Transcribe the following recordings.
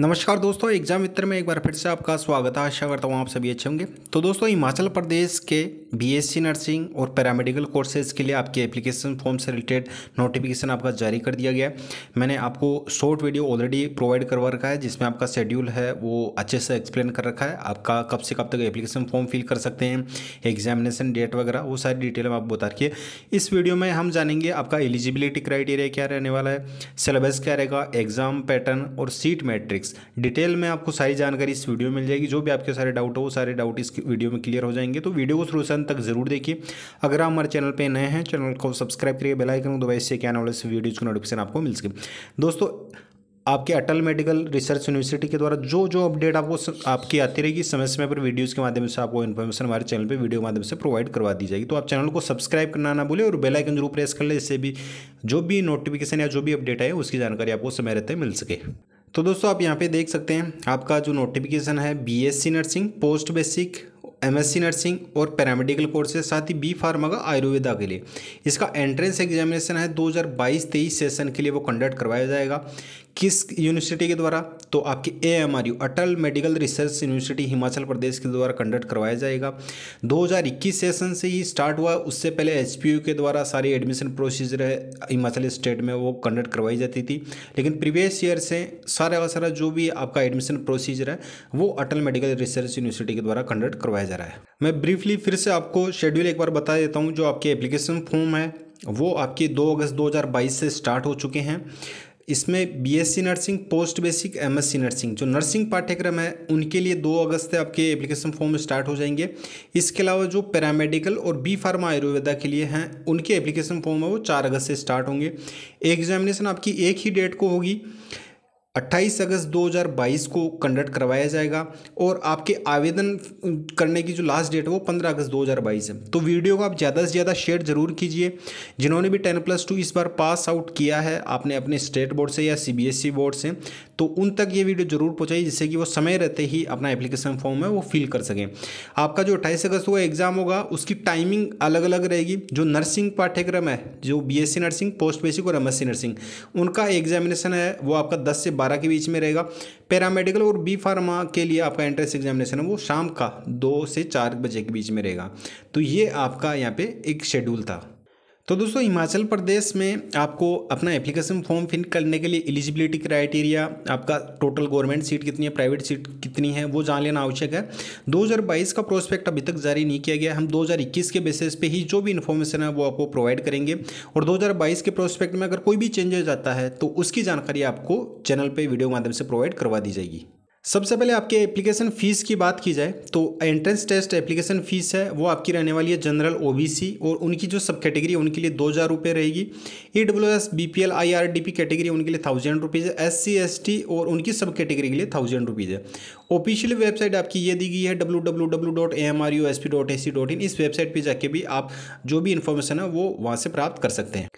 नमस्कार दोस्तों एग्जाम मित्र में एक बार फिर से आपका स्वागत है आशा करता हूँ आप सभी अच्छे होंगे तो दोस्तों हिमाचल प्रदेश के बीएससी नर्सिंग और पैरामेडिकल कोर्सेज के लिए आपके एप्लीकेशन फॉर्म से रिलेटेड नोटिफिकेशन आपका जारी कर दिया गया है मैंने आपको शॉर्ट वीडियो ऑलरेडी प्रोवाइड करवा रखा है जिसमें आपका शेड्यूल है वो अच्छे से एक्सप्लेन कर रखा है आपका कब से कब तक एप्लीकेशन फॉर्म फिल कर सकते हैं एग्जामिनेशन डेट वगैरह वो सारी डिटेल में आप बता रखिए इस वीडियो में हम जानेंगे आपका एलिजिबिलिटी क्राइटेरिया क्या रहने वाला है सिलेबस क्या रहेगा एग्जाम पैटर्न और सीट मैट्रिक सिक्स डिटेल में आपको सारी जानकारी इस वीडियो में मिल जाएगी जो भी आपके सारे डाउट हो सारे डाउट इस वीडियो में क्लियर हो जाएंगे तो वीडियो को शुरू से अंत तक जरूर देखिए अगर आप हमारे चैनल पर नए हैं चैनल को सब्सक्राइब करिए बेलाइकन दबाए इससे क्या नॉलेज वीडियोज़ को नोटिफिकेशन आपको मिल सके दोस्तों आपके अटल मेडिकल रिसर्च यूनिवर्सिटी के द्वारा जो जो अपडेट आपको आपकी आती रहेगी समय समय पर वीडियोस के माध्यम से आपको इन्फॉर्मेशन हमारे चैनल पे वीडियो के माध्यम से प्रोवाइड करवा दी जाएगी तो आप चैनल को सब्सक्राइब करना ना भूलें और बेल आइकन जरूर प्रेस कर लें इससे भी जो भी नोटिफिकेशन या जो भी अपडेट आए उसकी जानकारी आपको समय रहते मिल सके तो दोस्तों आप यहाँ पे देख सकते हैं आपका जो नोटिफिकेशन है BSc nursing post basic MSc nursing और पैरामेडिकल कोर्सेज साथ ही बी फार्मा का आयुर्वेदा के लिए इसका एंट्रेंस एग्जामिनेशन है 2022-23 सेशन के लिए वो कंडक्ट करवाया जाएगा किस यूनिवर्सिटी के द्वारा तो आपके A M R U Atal medical research university Himachal Pradesh के द्वारा कंडक्ट करवाया जाएगा 2021 सेशन से ही स्टार्ट हुआ उससे पहले एच के द्वारा सारी एडमिशन प्रोसीजर है हिमाचल स्टेट में वो कंडक्ट करवाई जाती थी लेकिन प्रीवियस ईयर से सारा का सारा जो भी आपका एडमिशन प्रोसीजर है वो अटल मेडिकल रिसर्च यूनिवर्सिटी के द्वारा कंडक्ट करवाया जा रहा है मैं ब्रीफली फिर से आपको शेड्यूल एक बार बता देता हूँ जो आपके एप्लीकेशन फॉर्म है वो आपके 2 अगस्त 2022 से स्टार्ट हो चुके हैं इसमें BSc nursing post basic MSc nursing जो नर्सिंग पाठ्यक्रम है उनके लिए दो अगस्त से आपके एप्लीकेशन फॉर्म स्टार्ट हो जाएंगे इसके अलावा जो पैरामेडिकल और बी फार्मा आयुर्वेदा के लिए हैं उनके एप्लीकेशन फॉर्म है वो चार अगस्त से स्टार्ट होंगे एग्जामिनेशन आपकी एक ही डेट को होगी 28 अगस्त 2022 को कंडक्ट करवाया जाएगा और आपके आवेदन करने की जो लास्ट डेट है वो 15 अगस्त 2022 है तो वीडियो को आप ज़्यादा से ज़्यादा शेयर ज़रूर कीजिए जिन्होंने भी 10 प्लस टू इस बार पास आउट किया है आपने अपने स्टेट बोर्ड से या सीबीएसई बोर्ड e से तो उन तक ये वीडियो ज़रूर पहुँचाइए जिससे कि वो समय रहते ही अपना एप्लीकेशन फॉर्म है वो फिल कर सकें आपका जो अट्ठाईस अगस्त हुआ एग्ज़ाम होगा उसकी टाइमिंग अलग अलग रहेगी जो नर्सिंग पाठ्यक्रम है जो बी नर्सिंग पोस्ट बेसिक और एम नर्सिंग उनका एग्जामिनेशन है वो आपका दस से बारह के बीच में रहेगा पैरामेडिकल और बी फार्मा के लिए आपका एंट्रेंस एग्जामिनेशन है वो शाम का दो से चार बजे के बीच में रहेगा तो ये आपका यहाँ पे एक शेड्यूल था तो दोस्तों हिमाचल प्रदेश में आपको अपना एप्लीकेशन फॉर्म फिल करने के लिए एलिजिबिलिटी क्राइटेरिया आपका टोटल गवर्नमेंट सीट कितनी है प्राइवेट सीट कितनी है वो जान लेना आवश्यक है 2022 का प्रोस्पेक्ट अभी तक जारी नहीं किया गया हम 2021 के बेसिस पे ही जो भी इन्फॉर्मेशन है वो आपको प्रोवाइड करेंगे और दो के प्रोस्पेक्ट में अगर कोई भी चेंजेज आता है तो उसकी जानकारी आपको चैनल पर वीडियो माध्यम से प्रोवाइड करवा दी जाएगी सबसे पहले आपके एप्लीकेशन फ़ीस की बात की जाए तो एंट्रेंस टेस्ट एप्लीकेशन फ़ीस है वो आपकी रहने वाली है जनरल ओबीसी और उनकी जो सब कैटेगरी है उनके लिए दो हज़ार रुपये रहेगी E W S B P L I R D P category उनके लिए थाउजेंड रुपीज़ है एस सी एस टी और उनकी सब कैटेगरी के लिए थाउजेंड रुपीज़ है ऑफिशियल वेबसाइट आपकी ये दी गई है W W W dot A M R U S P dot A C dot in इस वेबसाइट पर जाके भी आप जो भी इन्फॉर्मेशन है वो वहाँ से प्राप्त कर सकते हैं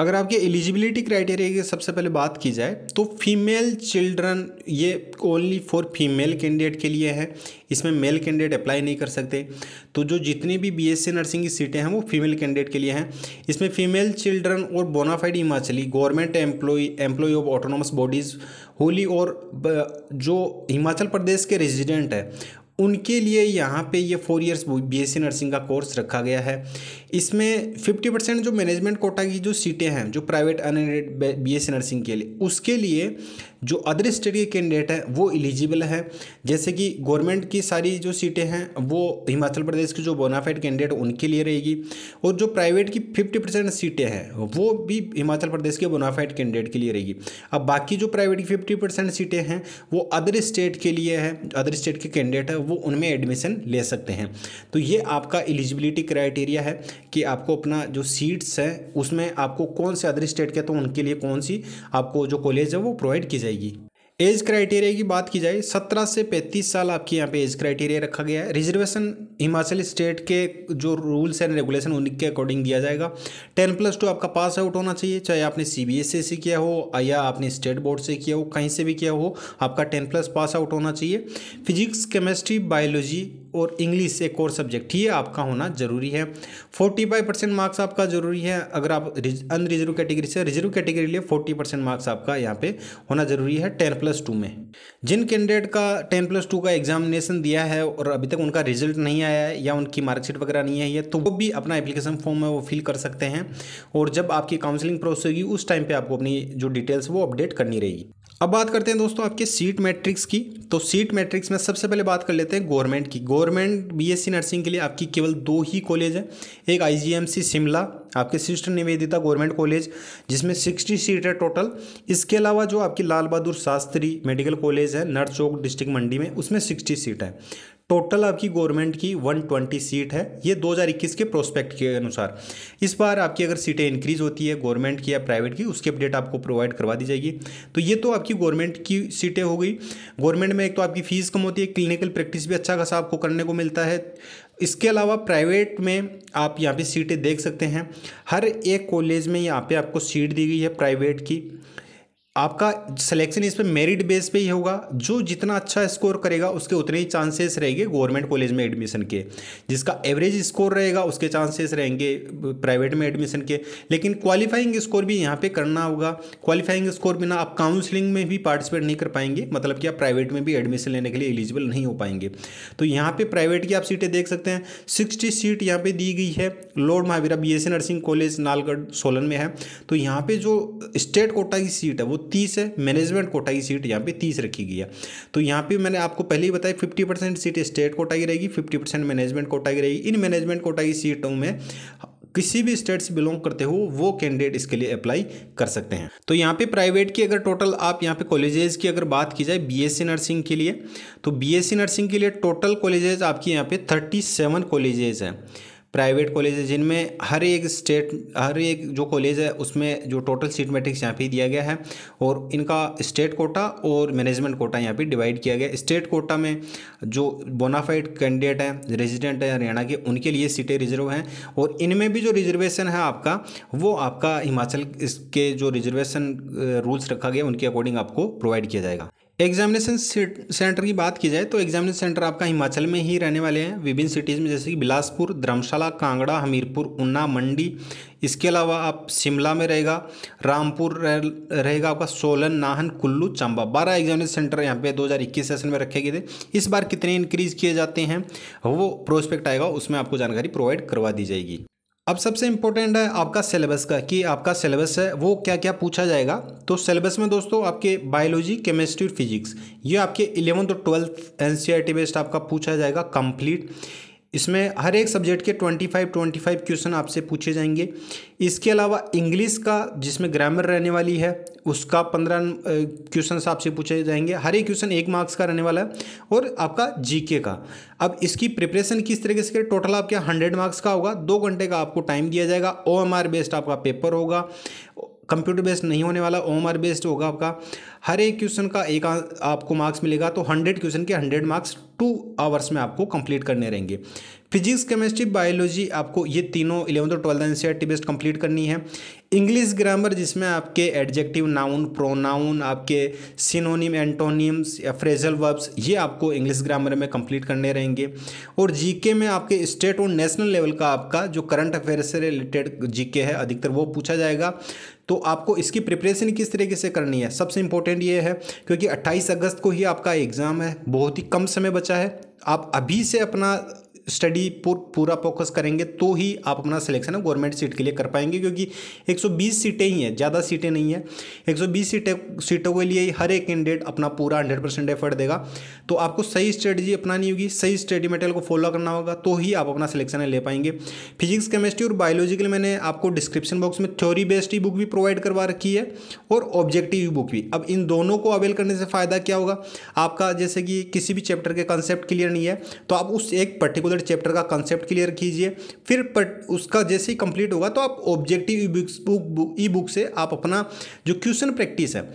अगर आपके एलिजिबिलिटी क्राइटेरिया की सबसे पहले बात की जाए तो फीमेल चिल्ड्रन ये ओनली फॉर फीमेल कैंडिडेट के लिए है इसमें मेल कैंडिडेट अप्लाई नहीं कर सकते तो जो जितनी भी बीएससी नर्सिंग की सीटें हैं वो फीमेल कैंडिडेट के लिए हैं इसमें फीमेल चिल्ड्रन और bonafide Himachali government employee employee of autonomous bodies होली और जो हिमाचल प्रदेश के रेजिडेंट हैं उनके लिए यहाँ पे ये फोर इयर्स बीएससी नर्सिंग का कोर्स रखा गया है इसमें 50 परसेंट जो मैनेजमेंट कोटा की जो सीटें हैं जो private unaided B S nursing के लिए उसके लिए जो अदर स्टेट के कैंडिडेट हैं वो एलिजिबल है जैसे कि गवर्नमेंट की सारी जो सीटें हैं वो हिमाचल प्रदेश के जो बोनाफाइड कैंडिडेट उनके लिए रहेगी और जो प्राइवेट की फिफ्टी परसेंट सीटें हैं वो भी हिमाचल प्रदेश के बोनाफाइड कैंडिडेट के लिए रहेगी अब बाकी जो प्राइवेट की फिफ्टी परसेंट सीटें हैं वो अदर स्टेट के लिए है अदर स्टेट के कैंडिडेट हैं वो उनमें एडमिशन ले सकते हैं तो ये आपका एलिजिबिलिटी क्राइटेरिया है कि आपको अपना जो सीट्स है उसमें आपको कौन से अदर स्टेट के तो उनके लिए कौन सी आपको जो कॉलेज है वो प्रोवाइड की जाएगी एज क्राइटेरिया की बात की जाए 17 से 35 साल आपके यहाँ पे एज क्राइटेरिया रखा गया है रिजर्वेशन हिमाचल स्टेट के जो रूल्स एंड रेगुलेशन उनके अकॉर्डिंग दिया जाएगा 10 प्लस टू आपका पास आउट होना चाहिए चाहे आपने सी बी एस से किया हो या आपने स्टेट बोर्ड से किया हो कहीं से भी किया हो आपका टेन प्लस पास आउट होना चाहिए फिजिक्स केमिस्ट्री बायोलॉजी और इंग्लिश एक और सब्जेक्ट ये आपका होना जरूरी है फोर्टी फाइव परसेंट मार्क्स आपका जरूरी है अगर आप अनरिजर्व कैटेगरी से रिजर्व कैटेगरी लिए फोर्टी परसेंट मार्क्स आपका यहाँ पे होना जरूरी है टेन प्लस टू में जिन कैंडिडेट का टेन प्लस टू का एग्जामिनेशन दिया है और अभी तक उनका रिजल्ट नहीं आया है या उनकी मार्कशीट वगैरह नहीं आई है तो वो भी अपना एप्लीकेशन फॉर्म है वो फिल कर सकते हैं और जब आपकी काउंसिलिंग प्रोसेस होगी उस टाइम पर आपको अपनी जो डिटेल्स वो अपडेट करनी रहेगी अब बात करते हैं दोस्तों आपके सीट मैट्रिक्स की तो सीट मैट्रिक्स में सबसे पहले बात कर लेते हैं गवर्नमेंट की गवर्नमेंट बीएससी नर्सिंग के लिए आपकी केवल दो ही कॉलेज है एक आईजीएमसी शिमला आपके सिस्टर निवेदिता गवर्नमेंट कॉलेज जिसमें सिक्सटी सीट है टोटल इसके अलावा जो आपकी लाल बहादुर शास्त्री मेडिकल कॉलेज है नर चौक डिस्ट्रिक्ट मंडी में उसमें सिक्सटी सीट है टोटल आपकी गवर्नमेंट की 120 सीट है ये 2021 के प्रोस्पेक्ट के अनुसार इस बार आपकी अगर सीटें इंक्रीज होती है गवर्नमेंट की या प्राइवेट की उसकी अपडेट आपको प्रोवाइड करवा दी जाएगी तो ये तो आपकी गवर्नमेंट की सीटें हो गई गवर्नमेंट में एक तो आपकी फ़ीस कम होती है क्लिनिकल प्रैक्टिस भी अच्छा खासा आपको करने को मिलता है इसके अलावा प्राइवेट में आप यहाँ पे सीटें देख सकते हैं हर एक कॉलेज में यहाँ पे आपको सीट दी गई है प्राइवेट की आपका सिलेक्शन इस पर मेरिट बेस पे ही होगा जो जितना अच्छा स्कोर करेगा उसके उतने ही चांसेस रहेंगे गवर्नमेंट कॉलेज में एडमिशन के जिसका एवरेज स्कोर रहेगा उसके चांसेस रहेंगे प्राइवेट में एडमिशन के लेकिन क्वालिफाइंग स्कोर भी यहाँ पे करना होगा क्वालिफाइंग स्कोर बिना आप काउंसलिंग में भी पार्टिसिपेट नहीं कर पाएंगे मतलब कि आप प्राइवेट में भी एडमिशन लेने के लिए एलिजिबल नहीं हो पाएंगे तो यहाँ पर प्राइवेट की आप सीटें देख सकते हैं सिक्सटी सीट यहाँ पर दी गई है lord Mahavira B nursing college Nalagarh Solan में है तो यहाँ पर जो स्टेट कोटा की सीट है वो तीस है मैनेजमेंट कोटा की सीट यहाँ पे तीस रखी गई है तो यहाँ पे मैंने आपको पहले ही बताया fifty percent seat state quota की रहेगी फिफ्टी परसेंट मैनेजमेंट कोटा की रहेगी इन मैनेजमेंट कोटा की सीटों में किसी भी स्टेट से बिलोंग करते हो वो कैंडिडेट इसके लिए अप्लाई कर सकते हैं तो यहाँ पे प्राइवेट की अगर टोटल आप यहाँ पे कॉलेजेस की अगर बात की जाए बीएससी नर्सिंग के लिए तो बीएससी नर्सिंग के लिए टोटल कॉलेजेस आपकी यहाँ पे 37 सेवन कॉलेजेस हैं प्राइवेट कॉलेज है जिनमें हर एक स्टेट हर एक जो कॉलेज है उसमें जो टोटल सीट मैट्रिक्स यहाँ पे दिया गया है और इनका स्टेट कोटा और मैनेजमेंट कोटा यहाँ पे डिवाइड किया गया स्टेट कोटा में जो बोनाफाइड कैंडिडेट हैं रेजिडेंट हैं हरियाणा के उनके लिए सीटें रिजर्व हैं और इनमें भी जो रिजर्वेशन है आपका वो आपका हिमाचल के जो रिजर्वेशन रूल्स रखा गया उनके अकॉर्डिंग आपको प्रोवाइड किया जाएगा एग्जामिनेशन सेंटर की बात की जाए तो एग्जामिनेशन सेंटर आपका हिमाचल में ही रहने वाले हैं विभिन्न सिटीज़ में जैसे कि बिलासपुर धर्मशाला कांगड़ा हमीरपुर ऊना मंडी इसके अलावा आप शिमला में रहेगा रामपुर रहेगा आपका सोलन नाहन कुल्लू चंबा बारह एग्जामिनेशन सेंटर यहाँ पे 2021 सेशन में रखे गए थे इस बार कितने इंक्रीज किए जाते हैं वो प्रोस्पेक्ट आएगा उसमें आपको जानकारी प्रोवाइड करवा दी जाएगी अब सबसे इम्पोर्टेंट है आपका सिलेबस का कि आपका सिलेबस है वो क्या क्या पूछा जाएगा तो सिलेबस में दोस्तों आपके बायोलॉजी केमिस्ट्री और फिजिक्स ये आपके इलेवंथ और ट्वेल्थ एन बेस्ड आपका पूछा जाएगा कंप्लीट इसमें हर एक सब्जेक्ट के 25 25 क्वेश्चन आपसे पूछे जाएंगे इसके अलावा इंग्लिश का जिसमें ग्रामर रहने वाली है उसका पंद्रह क्वेश्चन आपसे पूछे जाएंगे हर एक क्वेश्चन एक मार्क्स का रहने वाला है और आपका जीके का अब इसकी प्रिपरेशन किस तरीके से करें टोटल आपके हंड्रेड मार्क्स का होगा दो घंटे का आपको टाइम दिया जाएगा ओ बेस्ड आपका पेपर होगा कंप्यूटर बेस्ड नहीं होने वाला ओम आर बेस्ड होगा आपका हर एक क्वेश्चन का एक आपको मार्क्स मिलेगा तो हंड्रेड क्वेश्चन के हंड्रेड मार्क्स टू आवर्स में आपको कंप्लीट करने रहेंगे फिजिक्स केमिस्ट्री बायोलॉजी आपको ये तीनों इलेवंथ और twelfth N C best complete करनी है इंग्लिश ग्रामर जिसमें आपके एडजेक्टिव नाउन प्रोनाउन आपके सिनोनिम एंटोनियम्स या फ्रेजल वर्ब्स ये आपको इंग्लिश ग्रामर में कंप्लीट करने रहेंगे और जीके में आपके स्टेट और नेशनल लेवल का आपका जो करंट अफेयर से रिलेटेड जीके है अधिकतर वो पूछा जाएगा तो आपको इसकी प्रिपरेशन किस तरीके से करनी है सबसे इंपॉर्टेंट ये है क्योंकि 28 अगस्त को ही आपका एग्ज़ाम है बहुत ही कम समय बचा है आप अभी से अपना स्टडी पूर, पूरा फोकस करेंगे तो ही आप अपना सिलेक्शन गवर्नमेंट सीट के लिए कर पाएंगे क्योंकि 120 सीटें ही हैं ज़्यादा सीटें नहीं हैं 120 सीटें सीटों के लिए हर एक कैंडिडेट अपना पूरा 100 परसेंट एफर्ट देगा तो आपको सही स्ट्रेटजी अपनानी होगी सही स्टडी मटेरियल को फॉलो करना होगा तो ही आप अपना सिलेक्शन ले पाएंगे फिजिक्स केमिस्ट्री और बायोलॉजी के लिए मैंने आपको डिस्क्रिप्शन बॉक्स में थ्योरी बेस्ड ही बुक भी प्रोवाइड करवा रखी है और ऑब्जेक्टिव बुक भी अब इन दोनों को अवेल करने से फ़ायदा क्या होगा आपका जैसे कि किसी भी चैप्टर के कंसेप्ट क्लियर नहीं है तो आप उस एक पर्टिकुलर पर्टिकुलर चैप्टर का कंसेप्ट क्लियर कीजिए फिर पर उसका जैसे ही कंप्लीट होगा तो आप objective e book e book से आप अपना जो क्वेश्चन प्रैक्टिस है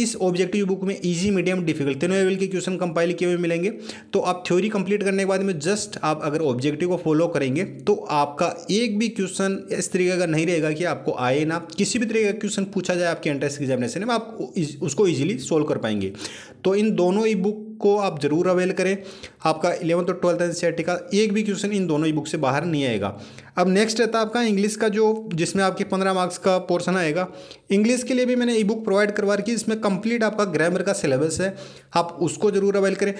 इस ऑब्जेक्टिव बुक में इजी मीडियम डिफिकल्ट तीनों लेवल के क्वेश्चन कंपाइल किए हुए मिलेंगे तो आप थ्योरी कंप्लीट करने के बाद में जस्ट आप अगर ऑब्जेक्टिव को फॉलो करेंगे तो आपका एक भी क्वेश्चन इस तरीके का नहीं रहेगा कि आपको आए ना किसी भी तरीके का क्वेश्चन पूछा जाए आपके एंट्रेंस एग्जामिनेशन में आप उसको ईजिली सोल्व कर पाएंगे तो इन दोनों ई बुक को आप ज़रूर अवेल करें आपका इलेवंथ और ट्वेल्थ एन सी का एक भी क्वेश्चन इन दोनों ही बुक से बाहर नहीं आएगा अब नेक्स्ट रहता है आपका इंग्लिश का जो जिसमें आपके पंद्रह मार्क्स का पोर्शन आएगा इंग्लिश के लिए भी मैंने ई बुक प्रोवाइड करवा रखी इसमें कंप्लीट आपका ग्रामर का सिलेबस है आप उसको ज़रूर अवेल करें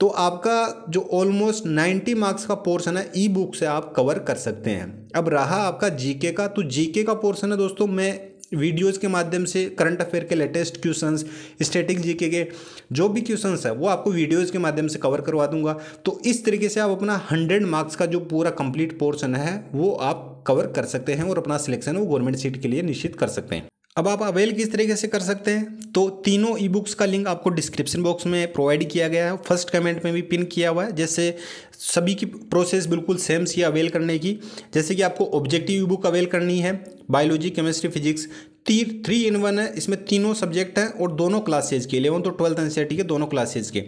तो आपका जो ऑलमोस्ट नाइन्टी मार्क्स का पोर्शन है ई बुक से आप कवर कर सकते हैं अब रहा आपका जीके का तो जीके का पोर्शन है दोस्तों मैं वीडियोज़ के माध्यम से करंट अफेयर के लेटेस्ट क्वेश्चन स्टेटिक जीके के जो भी क्वेश्चन है वो आपको वीडियोज़ के माध्यम से कवर करवा दूंगा तो इस तरीके से आप अपना हंड्रेड मार्क्स का जो पूरा कंप्लीट पोर्सन है वो आप कवर कर सकते हैं और अपना सिलेक्शन वो गवर्नमेंट सीट के लिए निश्चित कर सकते हैं अब आप अवेल किस तरीके से कर सकते हैं तो तीनों ई बुक्स का लिंक आपको डिस्क्रिप्शन बॉक्स में प्रोवाइड किया गया है फर्स्ट कमेंट में भी पिन किया हुआ है जैसे सभी की प्रोसेस बिल्कुल सेम सी अवेल करने की जैसे कि आपको ऑब्जेक्टिव ई बुक अवेल करनी है बायोलॉजी केमिस्ट्री फिजिक्स ती थ्री इन वन है इसमें तीनों सब्जेक्ट हैं और दोनों क्लासेज के इलेवंथ तो ट्वेल्थ एन e के दोनों क्लासेज के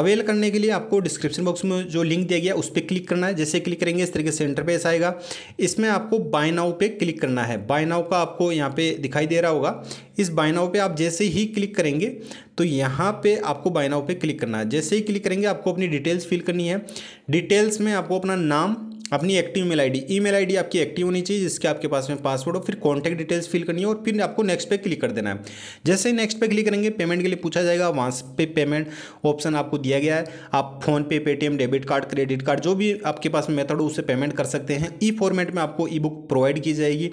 अवेल करने के लिए आपको डिस्क्रिप्शन बॉक्स में जो लिंक दिया गया उस पर क्लिक करना है जैसे क्लिक करेंगे इस तरीके से इंटरफेस आएगा इसमें आपको बाय नाउ पे क्लिक करना है बाय नाउ का आपको यहाँ पे दिखाई दे रहा होगा इस बाय नाउ पे आप जैसे ही क्लिक करेंगे तो यहाँ पे आपको बाय नाउ पे क्लिक करना है जैसे ही क्लिक करेंगे आपको अपनी डिटेल्स फिल करनी है डिटेल्स में आपको अपना नाम अपनी active mail ID email ID आपकी एक्टिव होनी चाहिए जिसके आपके पास में पासवर्ड हो फिर कॉन्टैक्ट डिटेल्स फिल करनी है और फिर आपको नेक्स्ट पे क्लिक कर देना है जैसे ही नेक्स्ट पे क्लिक करेंगे पेमेंट के लिए पूछा जाएगा वहाँ पे पेमेंट ऑप्शन आपको दिया गया है आप PhonePe Paytm debit card credit card जो भी आपके पास मेथड हो उससे पेमेंट कर सकते हैं ई e फॉर्मेट में आपको ई बुक प्रोवाइड की जाएगी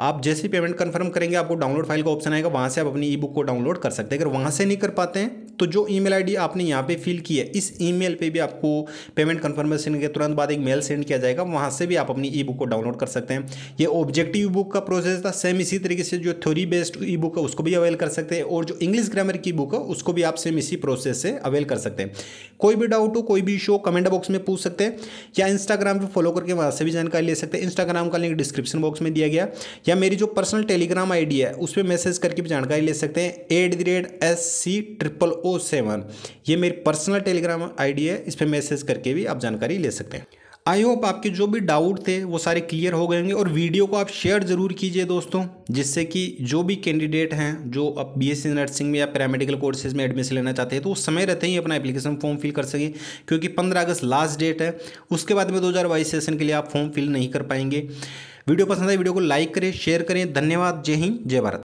आप जैसे पेमेंट कन्फर्म करेंगे आपको डाउनलोड फाइल का ऑप्शन आएगा वहाँ से आप अपनी ई बुक को डाउनलोड कर सकते हैं अगर वहाँ से नहीं कर पाते हैं तो जो ईमेल आईडी आपने यहाँ पे फिल की है इस ईमेल पे भी आपको पेमेंट कन्फर्मेशन के तुरंत बाद एक मेल सेंड किया जाएगा वहाँ से भी आप अपनी ई बुक को डाउनलोड कर सकते हैं ये ऑब्जेक्टिव बुक का प्रोसेस था सेम इसी तरीके से जो थ्योरी बेस्ड ई बुक है उसको भी अवेल कर सकते हैं और जो इंग्लिश ग्रामर की बुक है उसको भी आप सेम इसी प्रोसेस से अवेल कर सकते हैं कोई भी डाउट हो कोई भी इशू कमेंट बॉक्स में पूछ सकते हैं या इंस्टाग्राम पर फॉलो करके वहाँ से भी जानकारी ले सकते हैं इंस्टाग्राम का लिंक डिस्क्रिप्शन बॉक्स में दिया गया या मेरी जो पर्सनल टेलीग्राम आईडी है उस पर मैसेज करके भी जानकारी ले सकते हैं at the rate S C triple O seven ये मेरी पर्सनल टेलीग्राम आईडी है इस पर मैसेज करके भी आप जानकारी ले सकते हैं आई होप आपके जो भी डाउट थे वो सारे क्लियर हो गए होंगे और वीडियो को आप शेयर ज़रूर कीजिए दोस्तों जिससे कि जो भी कैंडिडेट हैं जो अब बी एस नर्सिंग में या पैरामेडिकल कोर्सेज़ में एडमिशन लेना चाहते हैं तो उस समय रहते ही अपना एप्लीकेशन फॉर्म फिल कर सकें क्योंकि पंद्रह अगस्त लास्ट डेट है उसके बाद में दो सेशन के लिए आप फॉर्म फिल नहीं कर पाएंगे वीडियो पसंद आए वीडियो को लाइक करें शेयर करें धन्यवाद जय हिंद जय भारत